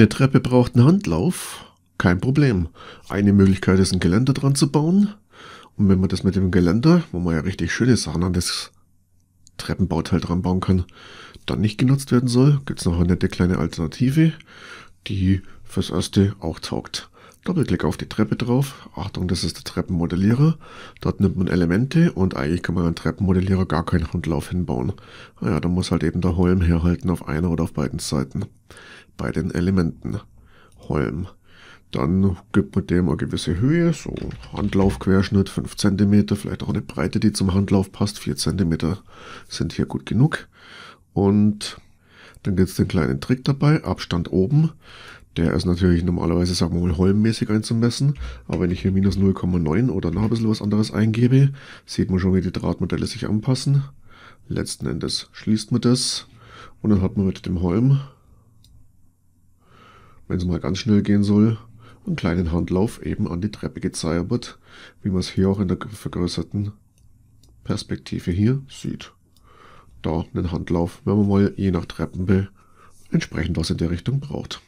Eine Treppe braucht einen Handlauf? Kein Problem. Eine Möglichkeit ist, ein Geländer dran zu bauen. Und wenn man das mit dem Geländer, wo man ja richtig schöne Sachen an das Treppenbauteil halt dran bauen kann, dann nicht genutzt werden soll, gibt es noch eine nette kleine Alternative, die fürs Erste auch taugt. Doppelklick auf die Treppe drauf. Achtung, das ist der Treppenmodellierer. Dort nimmt man Elemente und eigentlich kann man an Treppenmodellierer gar keinen Handlauf hinbauen. Naja, ah da muss halt eben der Holm herhalten auf einer oder auf beiden Seiten. Bei den Elementen. Holm. Dann gibt man dem eine gewisse Höhe, so Handlaufquerschnitt 5 cm, vielleicht auch eine Breite, die zum Handlauf passt, 4 cm sind hier gut genug. Und dann gibt es den kleinen Trick dabei, Abstand oben. Der ist natürlich normalerweise, sagen wir mal, holmmäßig einzumessen. Aber wenn ich hier minus 0,9 oder noch ein bisschen was anderes eingebe, sieht man schon, wie die Drahtmodelle sich anpassen. Letzten Endes schließt man das. Und dann hat man mit dem Holm, wenn es mal ganz schnell gehen soll, einen kleinen Handlauf eben an die Treppe gezaubert, wie man es hier auch in der vergrößerten Perspektive hier sieht da einen Handlauf, wenn man mal je nach Treppen entsprechend was in der Richtung braucht.